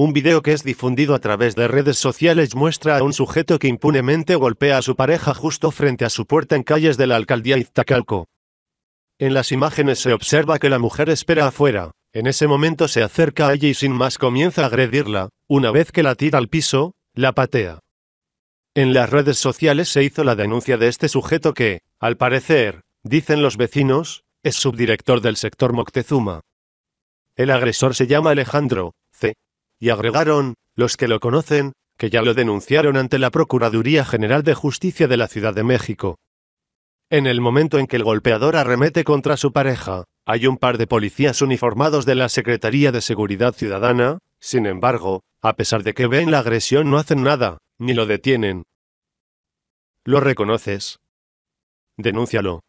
Un video que es difundido a través de redes sociales muestra a un sujeto que impunemente golpea a su pareja justo frente a su puerta en calles de la alcaldía Iztacalco. En las imágenes se observa que la mujer espera afuera. En ese momento se acerca a ella y sin más comienza a agredirla, una vez que la tira al piso, la patea. En las redes sociales se hizo la denuncia de este sujeto que, al parecer, dicen los vecinos, es subdirector del sector Moctezuma. El agresor se llama Alejandro, y agregaron, los que lo conocen, que ya lo denunciaron ante la Procuraduría General de Justicia de la Ciudad de México. En el momento en que el golpeador arremete contra su pareja, hay un par de policías uniformados de la Secretaría de Seguridad Ciudadana, sin embargo, a pesar de que ven la agresión no hacen nada, ni lo detienen. ¿Lo reconoces? Denúncialo.